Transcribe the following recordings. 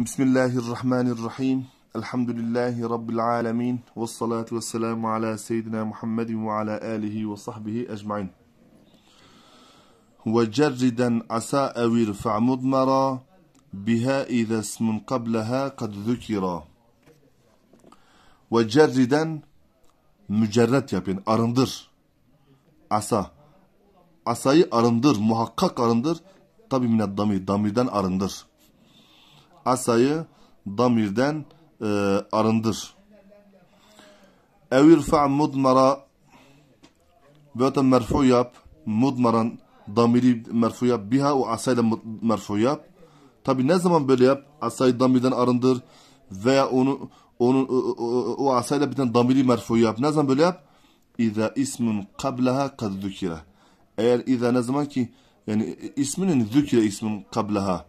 Bismillahirrahmanirrahim. Elhamdülillahi Rabbil alemin. Ve salatu ve selamu ala seyyidina Muhammedin ve ala alihi ve sahbihi ecmain. وجردا عسى أو ارفع مضمرا بها إذا اسم قبلها قد ذكرا وجردا mücerret yap arındır asa asayı arındır muhakkak arındır tabi mined dami damiden arındır asayı damirden e, arındır. Evirfa mudmara ve de merfu yap. Mudmaran damiri merfu yap. Biha ve asayla merfu yap. Tabi ne zaman böyle yap? Asayı damirden arındır veya onu onu o, o, o asayla biten damiri merfu yap. Ne zaman böyle yap? İza ismin kablaha kad zükira. Eğer iza ne zaman ki yani isminin zükire ismin kablaha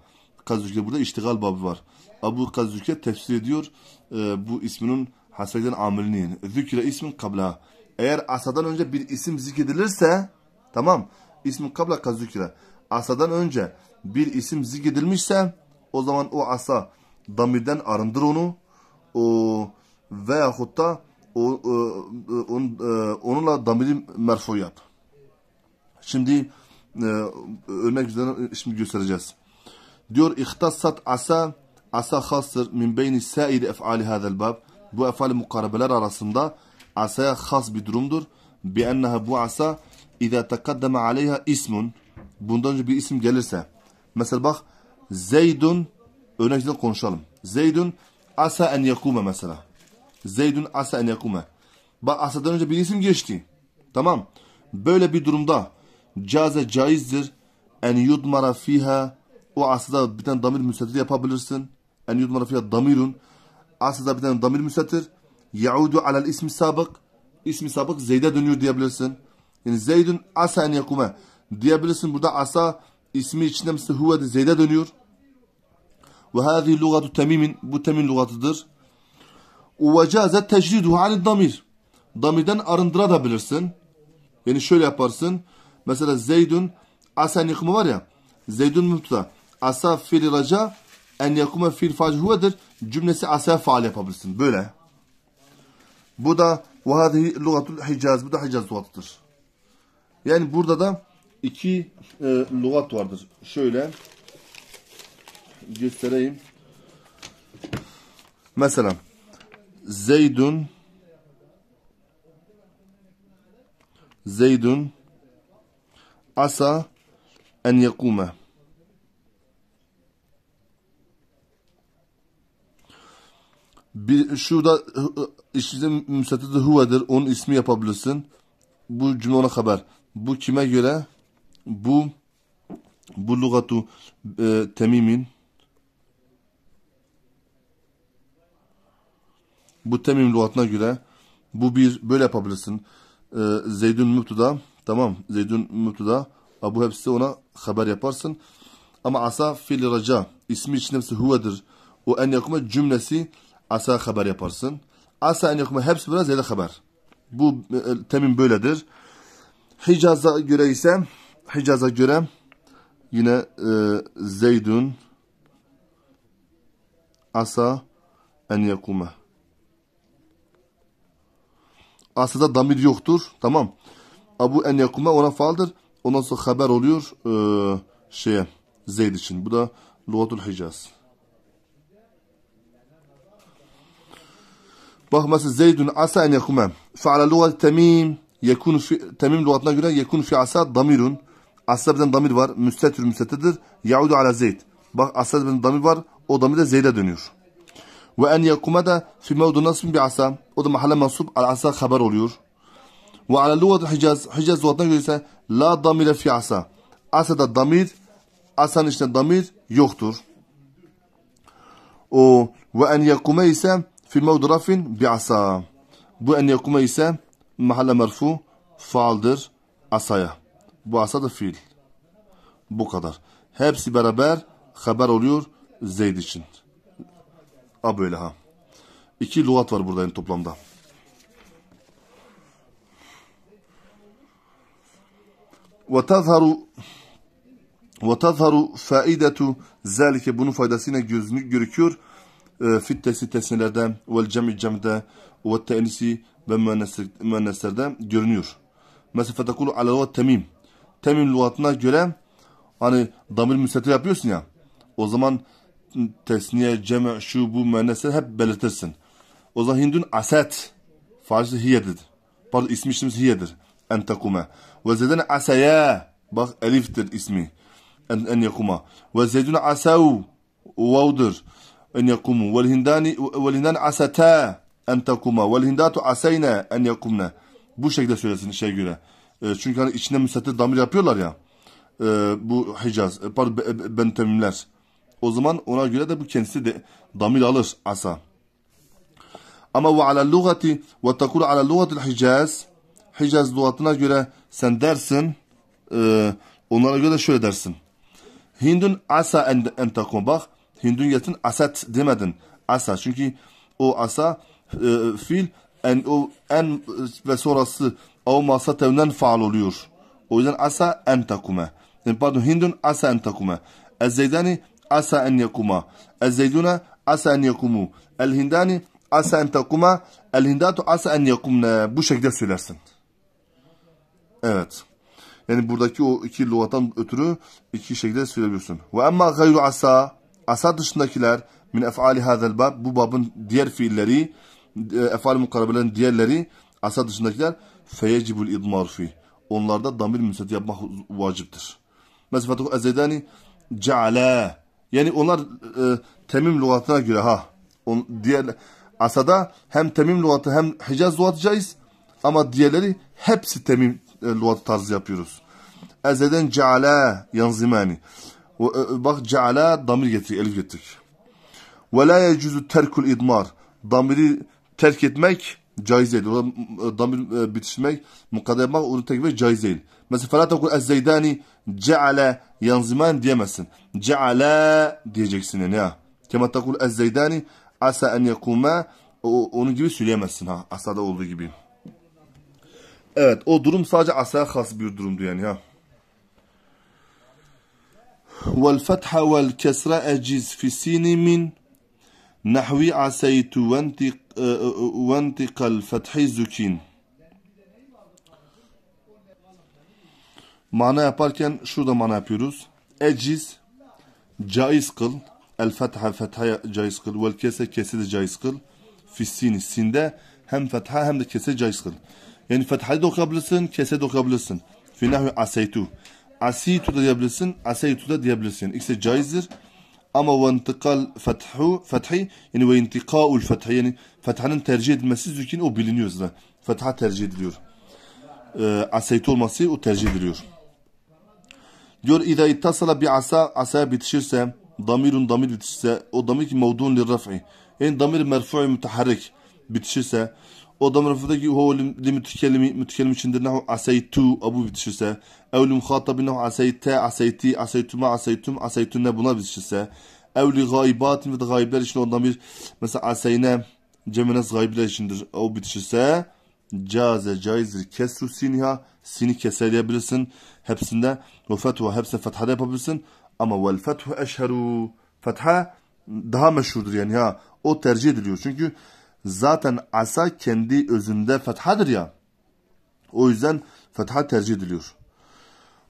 Kazzüke burada iştigal babı var. Abu Kazzüke tefsir ediyor e, bu isminin hasreden amelini. Zükre ismin kabla. Eğer asadan önce bir isim zikredilirse tamam ismin kabla kazzükre. Asadan önce bir isim zikredilmişse o zaman o asa damirden arındır onu. O veya da o, o, e, e, on, e, onunla damiri merfu yap. Şimdi örnek üzerine şimdi göstereceğiz. Diyor ihtasat asa asa hastır min beyni sair efali hadel bab. Bu efali mukarabeler arasında asaya has bir durumdur. Bi enneha bu asa اِذَا تَقَدَّمَ عَلَيْهَا ismun. Bundan önce bir isim gelirse. Mesela bak Zeydun örnekten konuşalım. Zeydun asa en yakume mesela. Zeydun asa en yakume. Bak asadan önce bir isim geçti. Tamam. Böyle bir durumda caze caizdir en yudmara fiha o aslında bir tane damir müstetir yapabilirsin. En yani yudmara fiyat damirun. Aslında bir tane damir müstetir. Yaudu alel ismi sabık. İsmi sabık Zeyd'e dönüyor diyebilirsin. Yani Zeyd'ün asa en yakume. Diyebilirsin burada asa ismi içinde mesela huve Zeyd'e dönüyor. Ve hâzî lugatu temimin. Bu temin lügatıdır, Ve cazet tecdidu halid damir. Damirden arındırabilirsin. Yani şöyle yaparsın. Mesela Zeyd'ün asa en var ya. Zeyd'ün müptüda. Asa fil raca en yakume fil fac huvedir cümlesi asa faal yapabilirsin. Böyle. Bu da ve hadihi lugatul hicaz. Bu da hicaz lugatıdır. Yani burada da iki e, lugat vardır. Şöyle göstereyim. Mesela Zeydun Zeydun asa en yekume Bir, şurada işin müsetadı huvedir. Onun ismi yapabilirsin. Bu cümle ona haber. Bu kime göre? Bu bu lugatu e, temimin bu temim lügatına göre bu bir böyle yapabilirsin. E, Zeydun mübtuda tamam Zeydun mübtuda bu hepsi ona haber yaparsın. Ama asa fil raca ismi için hepsi huvedir. O en yakıma cümlesi asa haber yaparsın. Asa en yokma hepsi biraz zede haber. Bu e, e temin böyledir. Hicaz'a göre ise Hicaz'a göre yine e, Zeydun asa en yakume. Asada damir yoktur. Tamam. Abu en yakume ona faaldır. Ondan sonra haber oluyor e, şeye Zeyd için. Bu da Lugatul Hicaz. bakması Zeydun asa en yekumem. Fe'ala lugat temim. Yekun fi, temim lugatına göre yekun fi asa damirun. Asla birden damir var. Müstetür müstettedir. Yaudu ala Zeyd. Bak asla birden damir var. O damir de Zeyd'e dönüyor. Ve en yekume de fi mevdu nasbin bir asa. O da mahalle mensup al asa haber oluyor. Ve ala lugat Hicaz. Hicaz lugatına göre ise la damir fi asa. Asa da damir, asanın içinde damir yoktur. O ve en yekume ise fi mevdrafin bi'asa. Bu en yekume ise mahalle merfu faaldır asaya. Bu asa da fiil. Bu kadar. Hepsi beraber haber oluyor Zeyd için. A böyle ha. İki lugat var burada yani toplamda. وتظهر وتظهر فائدة ذلك bunun faydası yine gözünü görüküyor. Ee, fittesi tesnilerde vel cem'i cem'de ve te'nisi ve müenneslerde görünüyor. Mesela fetekulu ala ve temim. Temim lügatına göre hani damir müstetir yapıyorsun ya. O zaman tesniye, cem'e, şu, bu, müennesler hep belirtirsin. O zaman Hindun aset. Farsı hiyedir. Pardon ismi işimiz hiyedir. En tekume. Ve zedene asaya. Bak eliftir ismi. En, en yakuma. Ve zedun asau, Vavdır. أن يقوموا والهندان والهندان عستا أن تقوما والهندات عسينا أن يقومنا bu şekilde söylesin şey göre. E, çünkü hani içinde müsette damir yapıyorlar ya. E, bu Hicaz, e, pardon Bentemimler. O zaman ona göre de bu kendisi de damir alır asa. Ama ve ala lugati ve takulu ala lugatil Hicaz. Hicaz lügatına göre sen dersin. E, onlara göre de şöyle dersin. Hindun asa en, en takum. Bak Hindun aset asat demedin. Asa. Çünkü o asa e, fiil en o en ve sonrası o masatevnen faal oluyor. O yüzden asa en takume. Pardon Hindun asa en takume. Ezzeydani asa en yakuma. Ezzeyduna asa en yakumu. El hindani asa en takuma. El hindatu asa en yakumne. Bu şekilde söylersin. Evet. Yani buradaki o iki lügattan ötürü iki şekilde söyleyebiliyorsun. Ve emma gayru asa Asad dışındakiler min ef'ali hazel bab bu babın diğer fiilleri e, ef'al mukarabelerin diğerleri asad dışındakiler feyecibul idmar fi. Onlarda damir müsait yapmak vaciptir. Mesfatuhu ezzedani ceala. Yani onlar e, temim lügatına göre ha. On, diğer asada hem temim lügatı hem Hicaz lügatı caiz. Ama diğerleri hepsi temim e, lügatı tarzı yapıyoruz. Ezeden ceala yanzimani. E, e, bak ceala damir getir, elif getir. Ve la yecuzu terkul idmar. Damiri terk etmek caiz değil. E, damir bitişmek, mukadder etmek, onu terk etmek caiz değil. Mesela fela tekul ezzeydani ceala yanziman diyemezsin. Ceala diyeceksin yani ya. Kema tekul ezzeydani asa en yekuma onun gibi söyleyemezsin ha. Asada olduğu gibi. Evet o durum sadece asaya has bir durumdu yani ya. والفتحة والكسرة أجز في سين من نحوي عسيت وانتق, وانتق الفتح زكين معنى يبالكن شو ده معنى بيروس أجز جائز قل الفتحة فتحة جائز قل والكسر كسر جائز قل في السين السين ده هم فتحة هم ده كسر جائز قل يعني فتحة دو قبلسن كسر دو قبلسن في نحو عسيتو asitu da diyebilirsin, aseytu da diyebilirsin. İkisi caizdir. Ama ve intikal fethu, fethi yani ve intikaul fethi yani fethanın tercih edilmesi zükin o biliniyor zaten. Fetha tercih ediliyor. E, ee, aseytu olması o tercih ediliyor. Diyor اِذَا اِتَّصَلَ بِعَسَا Asaya bitişirse, damirun damir bitişirse, o damir ki mevduun lirraf'i. Yani damir merfu'i müteharrik bitişirse, وضمن المفردات وهو لمتكلم متكلم شندر نحو عسيتو أبو بتشسة أو لمخاطب نحو عسيتا عسيتي عسيتما عسيتم عسيتنا بنا بتشسة أو لغايبات ve gayipler için o damir mesela aseyne cemenes gayipler içindir o bitişirse caze caizdir kesru siniha sini keserleyebilirsin hepsinde ve fethu hepsine fethada yapabilirsin ama vel fethu eşheru fetha daha meşhurdur yani ha o tercih ediliyor çünkü zaten asa kendi özünde fethadır ya. O yüzden fetha tercih ediliyor.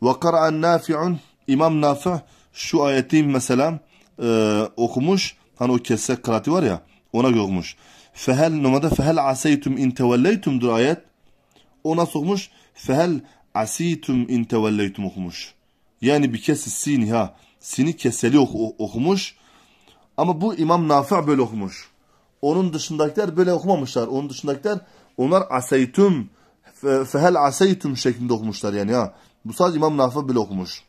Ve kara'an nafi'un İmam Nafi şu ayeti mesela e, okumuş. Hani o kesse kırati var ya ona okumuş. Fehel numada fehel asaytum in tevelleytumdur ayet. ona nasıl Fehel asitum in tevelleytum okumuş. Yani bir kez sin ha. Sini keseli ok okumuş. Ama bu İmam Nafi böyle okumuş. Onun dışındakiler böyle okumamışlar. Onun dışındakiler onlar aseytum fehel aseytum şeklinde okumuşlar yani ya. Bu sadece İmam Nafı bile okumuş.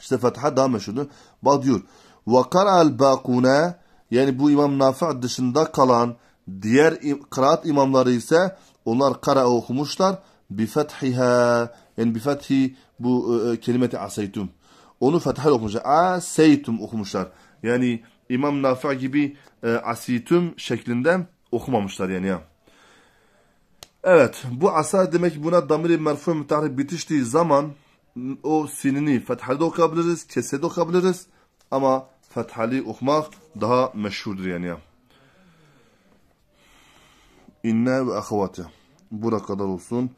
İşte Fetha daha meşhurdu. Bak diyor. Ve kara'al bakune yani bu İmam Nafi dışında kalan diğer kıraat imamları ise onlar kara okumuşlar. Bi fethiha yani bi fethi bu e, e kelimeti aseytum. Onu fethel okumuşlar. Aseytum okumuşlar. Yani İmam Nafi gibi e, asitüm şeklinde okumamışlar yani ya. Evet bu asa demek buna damiri merfu mütahrib bitiştiği zaman o sinini fethali de okuyabiliriz, kese de okuyabiliriz ama fethali okumak daha meşhurdur yani ya. İnne ve ahvati. Bura kadar olsun.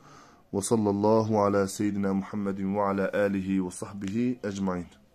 Ve sallallahu ala seyyidina Muhammedin ve ala alihi ve sahbihi ecmain.